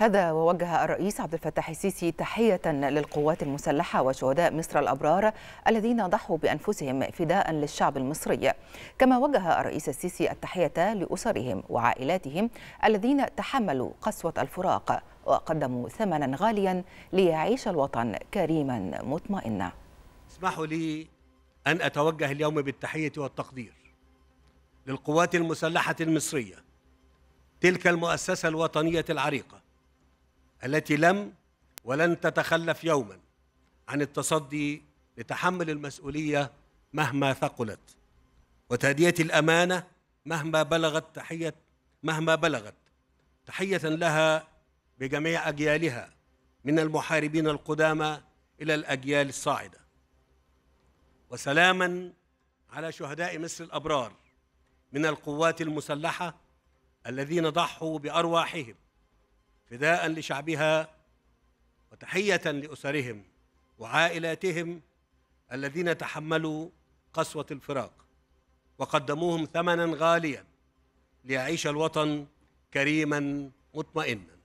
هذا ووجه الرئيس عبد الفتاح السيسي تحية للقوات المسلحة وشهداء مصر الأبرار الذين ضحوا بأنفسهم فداء للشعب المصري كما وجه الرئيس السيسي التحية لأسرهم وعائلاتهم الذين تحملوا قسوة الفراق وقدموا ثمنا غاليا ليعيش الوطن كريما مطمئنا اسمحوا لي أن أتوجه اليوم بالتحية والتقدير للقوات المسلحة المصرية تلك المؤسسة الوطنية العريقة التي لم ولن تتخلف يوما عن التصدي لتحمل المسؤوليه مهما ثقلت وتاديه الامانه مهما بلغت تحيه مهما بلغت تحيه لها بجميع اجيالها من المحاربين القدامى الى الاجيال الصاعده وسلاما على شهداء مصر الابرار من القوات المسلحه الذين ضحوا بارواحهم فداء لشعبها وتحيه لاسرهم وعائلاتهم الذين تحملوا قسوه الفراق وقدموهم ثمنا غاليا ليعيش الوطن كريما مطمئنا